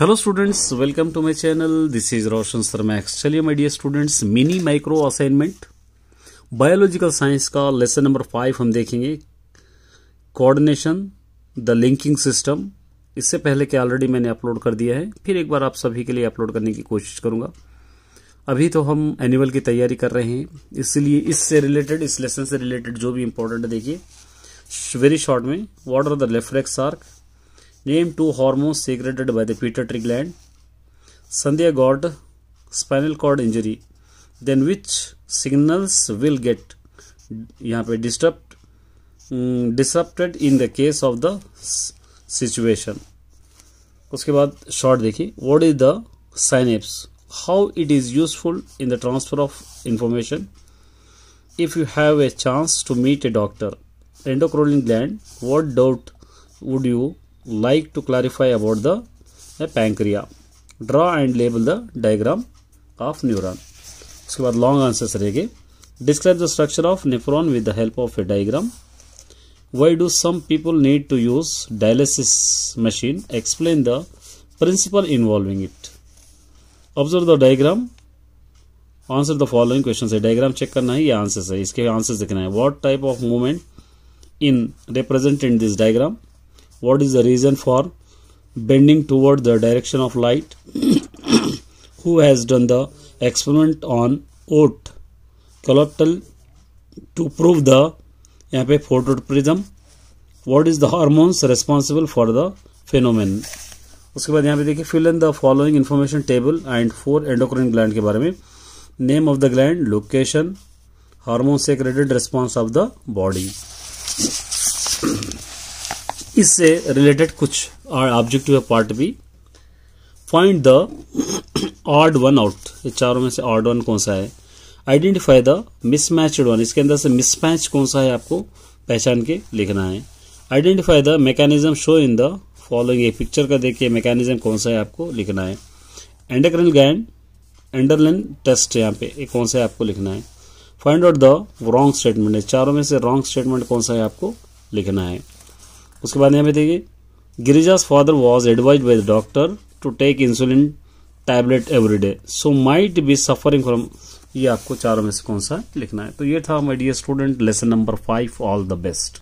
Hello students welcome to my channel this is Roshan max चलिए my dear students mini micro assignment biological science का lesson number five हम देखेंगे coordination the linking system इससे पहले के already मैंने upload कर दिया है फिर एक बार आप सभी के लिए अपलोड करने की कोशिश करूंगा अभी तो हम एनुअल की तैयारी कर रहे हैं इसलिए इससे रिलेटेड इस लेसन से रिलेटेड जो भी इंपॉर्टेंट है देखिए वेरी शॉर्ट में what are the reflex arc Name two hormones secreted by the pituitary gland. Sandhya got spinal cord injury. Then which signals will get यहाँ पे disturb mm, disrupted in the case of the situation. उसके बाद short देखिए what is the synapse how it is useful in the transfer if you have a chance to meet a doctor endocrine gland what doubt would you like to clarify about the uh, pancreas draw and label the diagram of neuron uske baad long answers rahege describe the structure of nephron with the help of a diagram why do some people need to use dialysis machine explain the principle involving it observe the diagram answer the following question है diagram check करना है ये answer है इसके answer दिखना है what type of movement in represent in this diagram what is the reason for bending toward the direction of light who has done the experiment on oat collateral to prove the यहाँ पे phototropism what is the hormones responsible for the phenomenon उसके बाद यहाँ पे देखिए fill in the following information table and four endocrine gland के बारे में name of the gland location hormone secreted response of the body इससे रिलेटेड कुछ ऑब्जेक्टिव पार्ट भी find the odd one out चारों में से ऑर्ड वन कौन सा है आइडेंटिफाई द मिसमैच्ड वन इसके अंदर से मिसमैच कौन सा है आपको पहचान के लिखना है identify the mechanism show in the following picture का देखिए मैकेनिज्म कौन सा है आपको लिखना है एंडोक्रिन गैंड एंडरलिन टेस्ट यहाँ पे ये कौन सा है आपको लिखना है find out the wrong statement है चारों में से रॉन्ग स्टेटमेंट कौन सा है आपको लिखना है उसके बाद यहाँ पे देखिए Girija's father was advise by the doctor to take insulin tablet every day so might be suffering from ये आपको चारों में से कौन सा लिखना है तो ये था my dear student lesson number five all the best